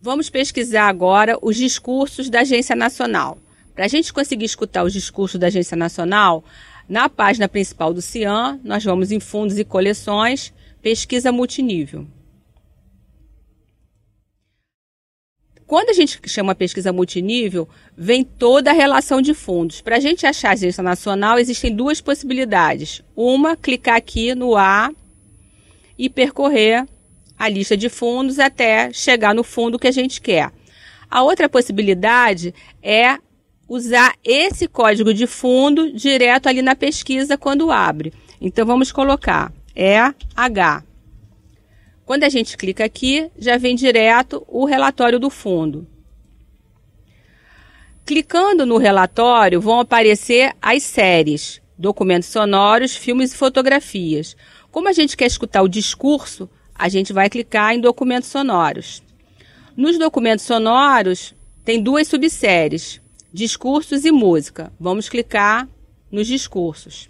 Vamos pesquisar agora os discursos da Agência Nacional. Para a gente conseguir escutar os discursos da Agência Nacional, na página principal do CIAN, nós vamos em fundos e coleções, pesquisa multinível. Quando a gente chama pesquisa multinível, vem toda a relação de fundos. Para a gente achar a agência nacional, existem duas possibilidades. Uma, clicar aqui no A e percorrer a lista de fundos até chegar no fundo que a gente quer. A outra possibilidade é usar esse código de fundo direto ali na pesquisa quando abre. Então vamos colocar EH. Quando a gente clica aqui, já vem direto o relatório do fundo. Clicando no relatório, vão aparecer as séries, documentos sonoros, filmes e fotografias. Como a gente quer escutar o discurso, a gente vai clicar em documentos sonoros. Nos documentos sonoros, tem duas subséries: discursos e música. Vamos clicar nos discursos.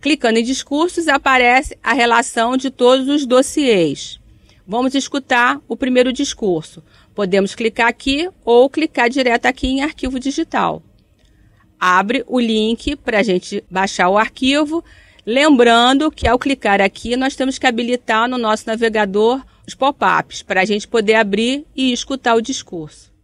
Clicando em discursos, aparece a relação de todos os dossiês. Vamos escutar o primeiro discurso. Podemos clicar aqui ou clicar direto aqui em arquivo digital. Abre o link para a gente baixar o arquivo Lembrando que ao clicar aqui, nós temos que habilitar no nosso navegador os pop-ups para a gente poder abrir e escutar o discurso.